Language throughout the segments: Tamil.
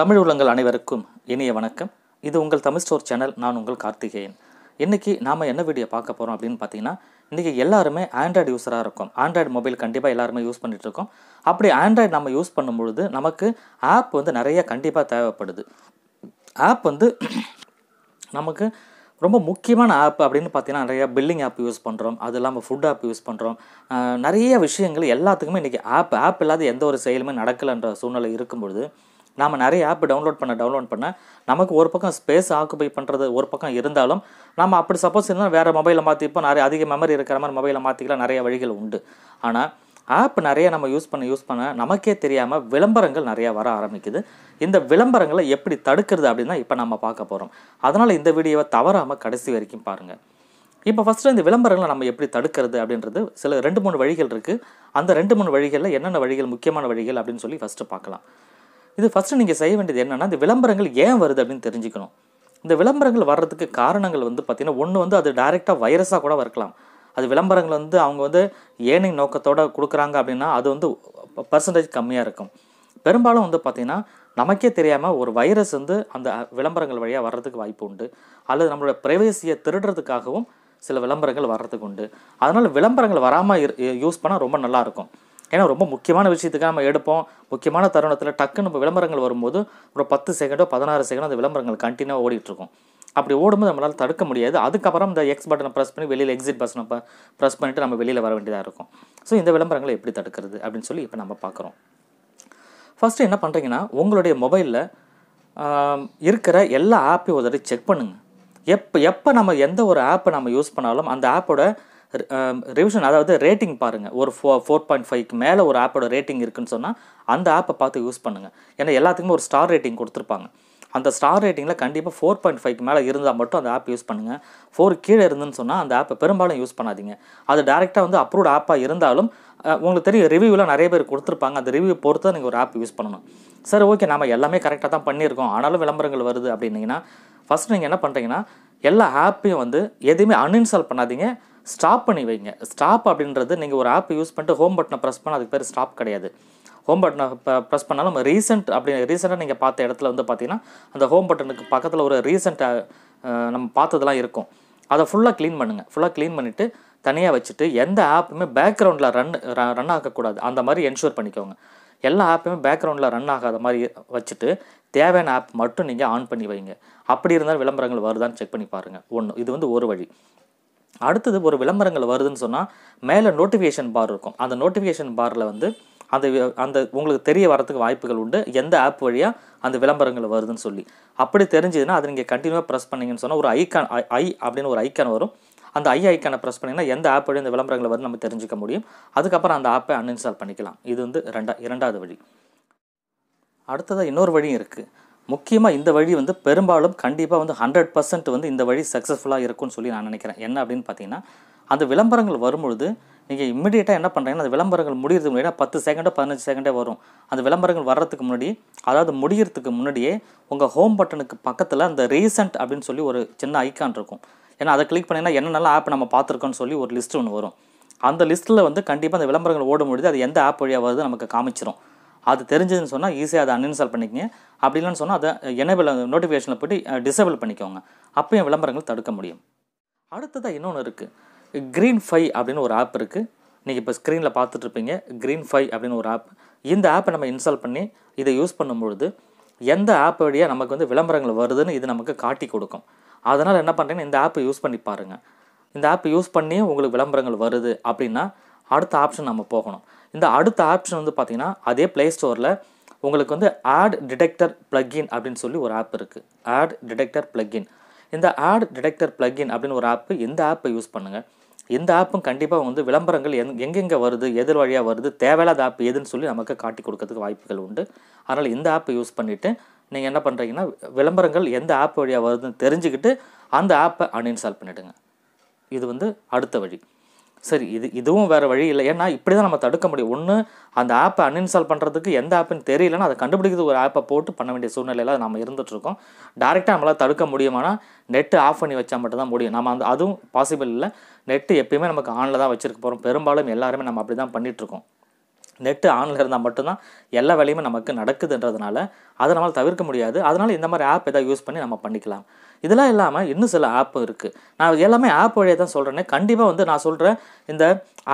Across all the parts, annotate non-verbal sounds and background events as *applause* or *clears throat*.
தமிழ் உள்ளங்கள் அனைவருக்கும் இனிய வணக்கம் இது உங்கள் தமிழ் ஸ்டோர் சேனல் நான் உங்கள் கார்த்திகேயன் இன்றைக்கி நாம் என்ன வீடியோ பார்க்க போகிறோம் அப்படின்னு பார்த்தீங்கன்னா இன்றைக்கி எல்லாருமே ஆண்ட்ராய்டு யூஸராக இருக்கும் ஆண்ட்ராய்டு மொபைல் கண்டிப்பாக எல்லாருமே யூஸ் பண்ணிகிட்ருக்கோம் அப்படி ஆண்ட்ராய்டு நம்ம யூஸ் பண்ணும்பொழுது நமக்கு ஆப் வந்து நிறைய கண்டிப்பாக தேவைப்படுது ஆப் வந்து *clears throat* நமக்கு ரொம்ப முக்கியமான ஆப் அப்படின்னு பார்த்தீங்கன்னா நிறையா பில்லிங் ஆப் யூஸ் பண்ணுறோம் அது இல்லாமல் ஃபுட் ஆப் யூஸ் பண்ணுறோம் நிறைய விஷயங்கள் எல்லாத்துக்குமே இன்றைக்கி ஆப் ஆப் இல்லாத எந்த ஒரு செயலுமே நடக்கலைன்ற சூழ்நிலை இருக்கும்பொழுது நாம் நிறைய ஆப் டவுன்லோட் பண்ண டவுன்லோட் பண்ண நமக்கு ஒரு பக்கம் ஸ்பேஸ் ஆக்குபை பண்ணுறது ஒரு பக்கம் இருந்தாலும் நம்ம அப்படி சப்போஸ் இருந்தால் வேறு மொபைலை மாற்றி இப்போ நிறைய அதிக மெமரி இருக்கிற மாதிரி மொபைலை மாற்றிக்கலாம் நிறைய வழிகள் உண்டு ஆனால் ஆப் நிறைய நம்ம யூஸ் பண்ண யூஸ் பண்ண நமக்கே தெரியாமல் விளம்பரங்கள் நிறையா வர ஆரம்பிக்குது இந்த விளம்பரங்களை எப்படி தடுக்கிறது அப்படின்னா இப்போ நம்ம பார்க்க போகிறோம் அதனால் இந்த வீடியோவை தவறாமல் கடைசி வரைக்கும் பாருங்கள் இப்போ ஃபஸ்ட்டு இந்த விளம்பரங்களை நம்ம எப்படி தடுக்கிறது அப்படின்றது சில ரெண்டு மூணு வழிகள் இருக்குது அந்த ரெண்டு மூணு வழிகளில் என்னென்ன வழிகள் முக்கியமான வழிகள் அப்படின்னு சொல்லி ஃபஸ்ட்டு பார்க்கலாம் இது ஃபஸ்ட்டு நீங்கள் செய்ய வேண்டியது என்னென்னா இந்த விளம்பரங்கள் ஏன் வருது அப்படின்னு தெரிஞ்சுக்கணும் இந்த விளம்பரங்கள் வர்றதுக்கு காரணங்கள் வந்து பார்த்திங்கன்னா ஒன்று வந்து அது டைரெக்டாக வைரஸாக கூட வரக்கலாம் அது விளம்பரங்கள் வந்து அவங்க வந்து ஏனை நோக்கத்தோடு கொடுக்குறாங்க அப்படின்னா அது வந்து பர்சன்டேஜ் கம்மியாக இருக்கும் பெரும்பாலும் வந்து பார்த்திங்கன்னா நமக்கே தெரியாமல் ஒரு வைரஸ் வந்து அந்த விளம்பரங்கள் வழியாக வர்றதுக்கு வாய்ப்பு உண்டு அல்லது நம்மளோட ப்ரைவசியை திருடுறதுக்காகவும் சில விளம்பரங்கள் வர்றதுக்கு உண்டு அதனால் விளம்பரங்கள் வராமல் யூஸ் பண்ணால் ரொம்ப நல்லாயிருக்கும் ஏன்னா ரொம்ப முக்கியமான விஷயத்துக்காக நம்ம எடுப்போம் முக்கியமான தருணத்தில் டக்குன்னு நம்ம விளம்பரங்கள் வரும்போது ஒரு பத்து செகண்டோ பதினாறு செகண்டோ அந்த விளம்பரங்கள் கண்டினியூவாக ஓடிட்டுருக்கும் அப்படி ஓடும்போது நம்மளால் தடுக்க முடியாது அதுக்கப்புறம் இந்த எக்ஸ் பட்டனை ப்ரெஸ் பண்ணி வெளியில் எக்ஸிட் பஸ் நம்ம ப்ரெஸ் பண்ணிவிட்டு நம்ம வெளியில் வர வேண்டியதாக இருக்கும் ஸோ இந்த விளம்பரங்களை எப்படி தடுக்கிறது அப்படின்னு சொல்லி இப்போ நம்ம பார்க்குறோம் ஃபஸ்ட்டு என்ன பண்ணுறீங்கன்னா உங்களுடைய மொபைலில் இருக்கிற எல்லா ஆப்பையும் உதவி செக் பண்ணுங்கள் எப்போ எப்போ நம்ம எந்த ஒரு ஆப்பை நம்ம யூஸ் பண்ணாலும் அந்த ஆப்போட ரிவிஷன் அதாவது ரேட்டிங் பாருங்கள் ஒரு ஃபோ ஃபோர் பாயிண்ட் ஃபைவ்க்கு மேலே ஒரு ஆப்போட ரேட்டிங் இருக்குன்னு சொன்னால் அந்த ஆப்பை பார்த்து யூஸ் பண்ணுங்கள் ஏன்னா எல்லாத்துக்குமே ஒரு ஸ்டார் ரேட்டிங் கொடுத்துருப்பாங்க அந்த ஸ்டார் ரேட்டிங்கில் கண்டிப்பாக ஃபோர் பாயிண்ட் ஃபைவ்க்கு மேலே இருந்தால் மட்டும் அந்த ஆப் யூஸ் பண்ணுங்கள் ஃபோர் கீழே இருந்துன்னு சொன்னால் அந்த ஆப்பை பெரும்பாலும் யூஸ் பண்ணாதீங்க அது டேரெக்டாக வந்து அப்ரூவ்ட் ஆப்பாக இருந்தாலும் உங்களுக்கு தெரியும் ரிவ்யூலாம் நிறைய பேர் கொடுத்துருப்பாங்க அந்த ரிவ்யூ பொறுத்து தான் நீங்கள் ஒரு ஆப் யூஸ் பண்ணணும் சரி ஓகே நம்ம எல்லாமே கரெக்டாக தான் பண்ணியிருக்கோம் ஆனாலும் விளம்பரங்கள் வருது அப்படின்னீங்கன்னா ஃபஸ்ட் நீங்கள் என்ன பண்ணுறீங்கன்னா எல்லா ஆப்பையும் வந்து எதுவுமே அன்இன்ஸ்டால் பண்ணாதீங்க ஸ்டாப் பண்ணி வைங்க ஸ்டாப் அப்படின்றது நீங்கள் ஒரு ஆப் யூஸ் பண்ணிட்டு ஹோம் பட்டனை ப்ரெஸ் பண்ணால் அதுக்கு பேர் ஸ்டாப் கிடையாது ஹோம் பட்டனை ப்ரெஸ் பண்ணாலும் ரீசெண்ட் அப்படி ரீசெண்டாக நீங்கள் பார்த்த இடத்துல வந்து பார்த்தீங்கன்னா அந்த ஹோம் பட்டனுக்கு பக்கத்தில் ஒரு ரீசெண்டாக நம்ம பார்த்ததெல்லாம் இருக்கும் அதை ஃபுல்லாக க்ளீன் பண்ணுங்கள் ஃபுல்லாக க்ளீன் பண்ணிவிட்டு தனியாக வச்சுட்டு எந்த ஆப்புமே பேக்ரவுண்டில் ரன் ரன் ஆகக்கூடாது அந்த மாதிரி என்ஷூர் பண்ணிக்கோங்க எல்லா ஆப்புமே பேக்ரவுண்டில் ரன் ஆகாத மாதிரி வச்சுட்டு தேவையான ஆப் மட்டும் நீங்கள் ஆன் பண்ணி வைங்க அப்படி இருந்தால் விளம்பரங்கள் வருதான்னு செக் பண்ணி பாருங்கள் ஒன்று இது வந்து ஒரு வழி அடுத்தது ஒரு விளம்பரங்கள் வருதுன்னு சொன்னால் மேலே நோட்டிஃபிகேஷன் பார் இருக்கும் அந்த நோட்டிஃபிகேஷன் பாரில் வந்து அந்த அந்த உங்களுக்கு தெரிய வரத்துக்கு வாய்ப்புகள் உண்டு எந்த ஆப் வழியாக அந்த விளம்பரங்கள் வருதுன்னு சொல்லி அப்படி தெரிஞ்சதுன்னா அதை நீங்கள் கண்டினியூவாக ப்ரெஸ் பண்ணிங்கன்னு சொன்னால் ஒரு ஐக்கான் ஐ அப்படின்னு ஒரு ஐக்கான் வரும் அந்த ஐ ஐக்கானை ப்ரெஸ் பண்ணிங்கன்னா எந்த ஆப் வழி அந்த விளம்பரங்கள் வருது நம்ம தெரிஞ்சுக்க முடியும் அதுக்கப்புறம் அந்த ஆப்பை அன்இன்ஸ்டால் பண்ணிக்கலாம் இது வந்து ரெண்டா இரண்டாவது வழி அடுத்ததாக இன்னொரு வழியும் இருக்குது முக்கியமாக இந்த வழி வந்து பெரும்பாலும் கண்டிப்பாக வந்து ஹண்ட்ரட் பர்சன்ட் வந்து இந்த வழி சக்ஸஸ்ஃபுல்லாக இருக்கும்னு சொல்லி நான் நினைக்கிறேன் என்ன அப்படின்னு பார்த்தீங்கன்னா அந்த விளம்பரங்கள் வரும்பொழுது நீங்கள் இம்மிடியேட்டாக என்ன பண்ணுறீங்கன்னா அந்த விளம்பரங்கள் முடிகிறதுக்கு முன்னாடி பத்து செகண்டோ பதினஞ்சு செகண்டே வரும் அந்த விளம்பரங்கள் வர்றதுக்கு முன்னாடி அதாவது முடிகிறதுக்கு முன்னாடியே உங்கள் ஹோம் பட்டனுக்கு பக்கத்தில் அந்த ரீசன்ட் அப்படின்னு சொல்லி ஒரு சின்ன ஐக்கான் இருக்கும் ஏன்னா அதை கிளிக் பண்ணிங்கன்னா என்னென்னலாம் ஆப் நம்ம பார்த்துருக்கோன்னு சொல்லி ஒரு லிஸ்ட் ஒன்று வரும் அந்த லிஸ்ட்டில் வந்து கண்டிப்பாக அந்த விளம்பரங்கள் ஓடும் பொழுது அது எந்த ஆப் வழியாக வருது நமக்கு காமிச்சிரும் அது தெரிஞ்சதுன்னு சொன்னால் ஈஸியாக அதை அன்இன்ஸ்டால் பண்ணிக்கங்க அப்படி இல்லைன்னு சொன்னால் அதை எனேபிள் நோட்டிஃபிகேஷனில் போய்ட்டு டிசேபிள் பண்ணிக்கோங்க என் விளம்பரங்கள் தடுக்க முடியும் அடுத்ததாக இன்னொன்று இருக்குது க்ரீன் ஃபை அப்படின்னு ஒரு ஆப் இருக்குது நீங்கள் இப்போ ஸ்க்ரீனில் பார்த்துட்ருப்பீங்க க்ரீன் ஃபை அப்படின்னு ஒரு ஆப் இந்த ஆப்பை நம்ம இன்ஸ்டால் பண்ணி இதை யூஸ் பண்ணும்பொழுது எந்த ஆப் வழியாக நமக்கு வந்து விளம்பரங்கள் வருதுன்னு இது நமக்கு காட்டி கொடுக்கும் அதனால் என்ன பண்ணுறீங்கன்னா இந்த ஆப்பை யூஸ் பண்ணி பாருங்கள் இந்த ஆப் யூஸ் பண்ணி உங்களுக்கு விளம்பரங்கள் வருது அப்படின்னா அடுத்த ஆப்ஷன் நம்ம போகணும் இந்த அடுத்த ஆப்ஷன் வந்து பார்த்திங்கன்னா அதே ப்ளே ஸ்டோரில் உங்களுக்கு வந்து ஆட் டிடெக்டர் ப்ளக்இன் அப்படின்னு சொல்லி ஒரு ஆப் இருக்குது ஆட் டிடெக்டர் ப்ளக்இன் இந்த ஆட் டிடெக்டர் ப்ளக்இன் அப்படின்னு ஒரு ஆப்பு இந்த ஆப்பை யூஸ் பண்ணுங்கள் இந்த ஆப்பும் கண்டிப்பாக வந்து விளம்பரங்கள் எங் எங்கெங்கே வருது எதிர் வழியாக வருது தேவையில்லாத ஆப் எதுன்னு சொல்லி நமக்கு காட்டி கொடுக்கறதுக்கு வாய்ப்புகள் உண்டு அதனால் இந்த ஆப்பை யூஸ் பண்ணிவிட்டு நீங்கள் என்ன பண்ணுறீங்கன்னா விளம்பரங்கள் எந்த ஆப் வழியாக வருதுன்னு தெரிஞ்சுக்கிட்டு அந்த ஆப்பை அன்இன்ஸ்டால் பண்ணிவிடுங்க இது வந்து அடுத்த வழி சரி இது இதுவும் வேறு வழி இல்லை ஏன்னா இப்படி தான் நம்ம தடுக்க முடியும் ஒன்று அந்த ஆப்பை அன்இன்ஸ்டால் பண்ணுறதுக்கு எந்த ஆப்புன்னு தெரியலன்னா அதை கண்டுபிடிக்கிறது ஒரு ஆப்பை போட்டு பண்ண வேண்டிய சூழ்நிலையில் நம்ம இருந்துகிட்ருக்கோம் டேரெக்டாக நம்மளால் தடுக்க முடியுமானா நெட்டு ஆஃப் பண்ணி வச்சால் மட்டும்தான் முடியும் நம்ம அந்த அதுவும் பாசிபிள் இல்லை நெட்டு எப்பயுமே நமக்கு ஆனில் தான் வச்சுருக்க போகிறோம் பெரும்பாலும் எல்லாருமே நம்ம அப்படி தான் பண்ணிகிட்ருக்கோம் நெட்டு ஆனில் இருந்தால் மட்டும்தான் எல்லா வேலையுமே நமக்கு நடக்குதுன்றதுனால அதை நம்மளால் தவிர்க்க முடியாது அதனால் இந்த மாதிரி ஆப் எதாவது யூஸ் பண்ணி நம்ம பண்ணிக்கலாம் இதெல்லாம் இல்லாமல் இன்னும் சில ஆப் இருக்குது நான் எல்லாமே ஆப் வழியாக தான் சொல்கிறேன்னே கண்டிப்பாக வந்து நான் சொல்கிறேன் இந்த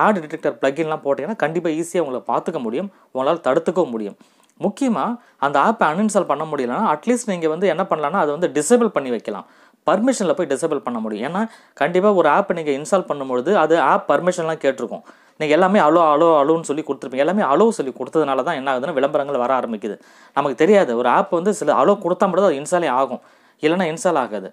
ஆட் டிடெக்டர் ப்ளக்கின்லாம் போட்டிங்கன்னா கண்டிப்பாக ஈஸியாக உங்களை பார்த்துக்க முடியும் உங்களால் தடுத்துக்கவும் முடியும் முக்கியமாக அந்த ஆப்பை அன்இன்ஸ்டால் பண்ண முடியலன்னா அட்லீஸ்ட் நீங்கள் வந்து என்ன பண்ணலான்னா அதை வந்து டிசேபிள் பண்ணி வைக்கலாம் பர்மிஷனில் போய் டிசேபிள் பண்ண முடியும் ஏன்னா கண்டிப்பாக ஒரு ஆப்பை நீங்கள் இன்ஸ்டால் பண்ணும்பொழுது அது ஆப் பர்மிஷன்லாம் கேட்டிருக்கும் நீங்கள் எல்லாமே அலோ அலோ அலோன்னு சொல்லி கொடுத்துருப்பீங்க எல்லாமே அலோ சொல்லி கொடுத்ததுனால தான் என்ன ஆகுதுன்னா விளம்பரங்கள் வர ஆரம்பிக்குது நமக்கு தெரியாது ஒரு ஆப் வந்து சில அலோ கொடுத்தா மட்டும் அது இன்ஸ்டாலே ஆகும் இல்லைன்னா இன்ஸ்டால் ஆகாது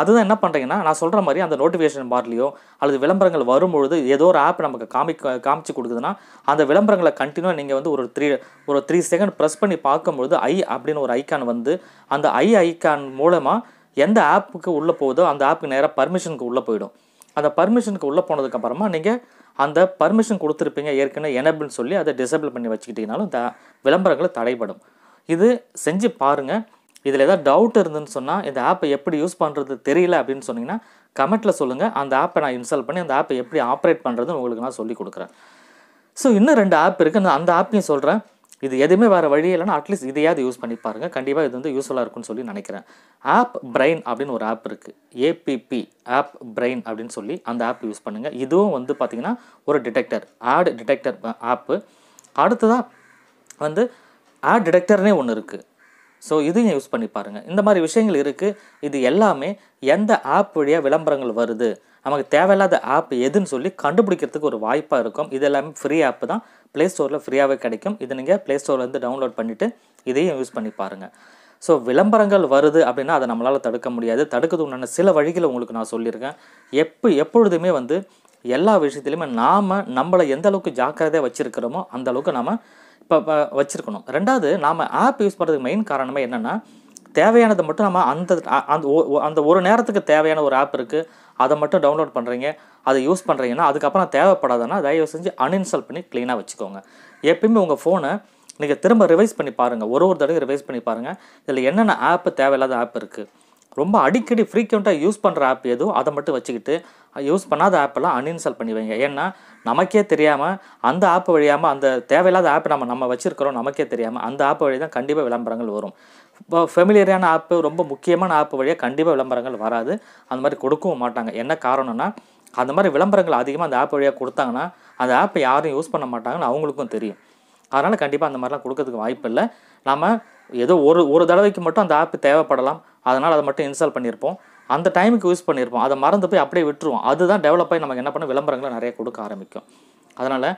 அதுதான் என்ன பண்ணுறீங்கன்னா நான் சொல்கிற மாதிரி அந்த நோட்டிஃபிகேஷன் பார்லையோ அல்லது விளம்பரங்கள் வரும்பொழுது ஏதோ ஒரு ஆப் நமக்கு காமி காமிச்சு கொடுக்குதுன்னா அந்த விளம்பரங்களை கண்டினியூவாக நீங்கள் வந்து ஒரு த்ரீ ஒரு த்ரீ செகண்ட் ப்ரெஸ் பண்ணி பார்க்கும்பொழுது ஐ அப்படின்னு ஒரு ஐக்கான் வந்து அந்த ஐ ஐக்கான் மூலமாக எந்த ஆப்புக்கு உள்ளே போகுதோ அந்த ஆப்புக்கு நேராக பர்மிஷனுக்கு உள்ளே போயிடும் அந்த பர்மிஷனுக்கு உள்ளே போனதுக்கப்புறமா நீங்கள் அந்த பர்மிஷன் கொடுத்துருப்பீங்க ஏற்கனவே எனபிள்னு சொல்லி அதை டிசபிள் பண்ணி வச்சுக்கிட்டீங்கனாலும் த விளம்பரங்களை தடைபடும் இது செஞ்சு பாருங்கள் இதில் ஏதாவது டவுட் இருந்துன்னு சொன்னால் இந்த ஆப்பை எப்படி யூஸ் பண்ணுறது தெரியல அப்படின்னு சொன்னிங்கன்னா கமெண்ட்டில் சொல்லுங்கள் அந்த ஆப்பை நான் இன்ஸ்டால் பண்ணி அந்த ஆப்பை எப்படி ஆப்ரேட் பண்ணுறதுன்னு உங்களுக்கு நான் சொல்லிக் கொடுக்குறேன் ஸோ இன்னும் ரெண்டு ஆப் இருக்குது அந்த ஆப்பையும் சொல்கிறேன் இது எதுவுமே வேறு வழி இல்லைனா அட்லீஸ்ட் இதையாவது யூஸ் பண்ணி பாருங்கள் கண்டிப்பாக இது வந்து யூஸ்ஃபுல்லாக இருக்குன்னு சொல்லி நினைக்கிறேன் ஆப் பிரெயின் அப்படின்னு ஒரு ஆப் இருக்குது ஏபிபி ஆப் பிரெயின் அப்படின்னு சொல்லி அந்த ஆப் யூஸ் பண்ணுங்கள் இதுவும் வந்து பார்த்திங்கன்னா ஒரு டிடெக்டர் ஆட் டிடெக்டர் ஆப்பு அடுத்ததாக வந்து ஆட் டிடெக்டர்னே ஒன்று இருக்குது ஸோ இதையும் யூஸ் பண்ணி பாருங்கள் இந்த மாதிரி விஷயங்கள் இருக்குது இது எல்லாமே எந்த ஆப் வழியாக விளம்பரங்கள் வருது நமக்கு தேவையில்லாத ஆப் எதுன்னு சொல்லி கண்டுபிடிக்கிறதுக்கு ஒரு வாய்ப்பாக இருக்கும் இது எல்லாமே ஃப்ரீ ஆப் தான் ப்ளே ஸ்டோரில் ஃப்ரீயாகவே கிடைக்கும் இது நீங்கள் ப்ளே ஸ்டோர்லேருந்து டவுன்லோட் பண்ணிவிட்டு இதையும் யூஸ் பண்ணி பாருங்கள் ஸோ விளம்பரங்கள் வருது அப்படின்னா அதை நம்மளால் தடுக்க முடியாது தடுக்கிறது உண்டான சில வழிகளை உங்களுக்கு நான் சொல்லியிருக்கேன் எப்போ எப்பொழுதுமே வந்து எல்லா விஷயத்துலையுமே நாம் நம்மளை எந்த அளவுக்கு ஜாக்கிரதையாக வச்சுருக்கிறோமோ அந்தளவுக்கு நம்ம இப்போ வச்சுருக்கணும் ரெண்டாவது நாம் ஆப் யூஸ் பண்ணுறதுக்கு மெயின் காரணமே என்னென்னா தேவையானதை மட்டும் நம்ம அந்த அந்த அந்த ஒரு நேரத்துக்கு தேவையான ஒரு ஆப் இருக்குது அதை மட்டும் டவுன்லோட் பண்ணுறீங்க அதை யூஸ் பண்ணுறீங்கன்னா அதுக்கப்புறம் தேவைப்படாதனா தயவு செஞ்சு அன்இன்ஸ்டால் பண்ணி க்ளீனாக வச்சுக்கோங்க எப்பயுமே உங்கள் ஃபோனை நீங்கள் திரும்ப ரிவைஸ் பண்ணி பாருங்கள் ஒரு ஒரு தடவை ரிவைஸ் பண்ணி பாருங்கள் இதில் என்னென்ன ஆப்பு தேவையில்லாத ஆப் இருக்குது ரொம்ப அடிக்கடி ஃப்ரீக்வெண்ட்டாக யூஸ் பண்ணுற ஆப் எதுவும் அதை மட்டும் வச்சுக்கிட்டு யூஸ் பண்ணாத ஆப்பெல்லாம் அன்இன்ஸ்டால் பண்ணி வைங்க ஏன்னா நமக்கே தெரியாமல் அந்த ஆப் வழியாமல் அந்த தேவையில்லாத ஆப் நம்ம நம்ம வச்சுருக்கிறோம் நமக்கே தெரியாமல் அந்த ஆப் வழி தான் கண்டிப்பாக விளம்பரங்கள் வரும் இப்போ ஃபெமிலியரான ஆப்பு ரொம்ப முக்கியமான ஆப் வழியாக கண்டிப்பாக விளம்பரங்கள் வராது அந்த மாதிரி கொடுக்கவும் மாட்டாங்க என்ன காரணம்னா அந்த மாதிரி விளம்பரங்கள் அதிகமாக அந்த ஆப் வழியாக கொடுத்தாங்கன்னா அந்த ஆப்பை யாரும் யூஸ் பண்ண மாட்டாங்கன்னு அவங்களுக்கும் தெரியும் அதனால் கண்டிப்பாக அந்த மாதிரிலாம் கொடுக்கறதுக்கு வாய்ப்பு இல்லை நம்ம ஏதோ ஒரு ஒரு தடவைக்கு மட்டும் அந்த ஆப் தேவைப்படலாம் அதனால் அதை மட்டும் இன்ஸ்டால் பண்ணியிருப்போம் அந்த டைமுக்கு யூஸ் பண்ணியிருப்போம் அதை மறந்து போய் அப்படியே விட்டுருவோம் அதுதான் டெவலப் ஆகி நமக்கு என்ன பண்ணும் விளம்பரங்களை நிறைய கொடுக்க ஆரம்பிக்கும் அதனால்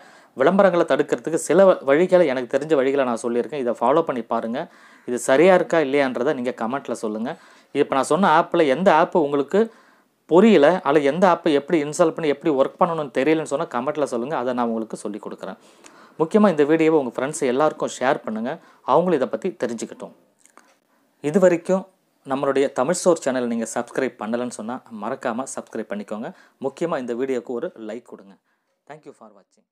விளம்பரங்களை தடுக்கிறதுக்கு சில வழிகளை எனக்கு தெரிஞ்ச வழிகளை நான் சொல்லியிருக்கேன் இதை ஃபாலோ பண்ணி பாருங்கள் இது சரியாக இருக்கா இல்லையான்றதை நீங்கள் கமெண்ட்டில் சொல்லுங்கள் இப்போ நான் சொன்ன ஆப்பில் எந்த ஆப்பு உங்களுக்கு புரியல அல்ல எந்த ஆப்பை எப்படி இன்ஸ்டால் பண்ணி எப்படி ஒர்க் பண்ணணும்னு தெரியலன்னு சொன்னால் கமெண்ட்டில் சொல்லுங்கள் அதை நான் உங்களுக்கு சொல்லிக் கொடுக்குறேன் முக்கியமாக இந்த வீடியோவை உங்கள் ஃப்ரெண்ட்ஸ் எல்லாருக்கும் ஷேர் பண்ணுங்கள் அவங்களும் இதை பற்றி தெரிஞ்சுக்கிட்டோம் இது வரைக்கும் நம்மளுடைய தமிழ் சோர் சேனல் நீங்கள் சப்ஸ்கிரைப் பண்ணலைன்னு சொன்னால் மறக்காமல் சப்ஸ்கிரைப் பண்ணிக்கோங்க முக்கியமாக இந்த வீடியோவுக்கு ஒரு லைக் கொடுங்க தேங்க்யூ ஃபார் வாட்சிங்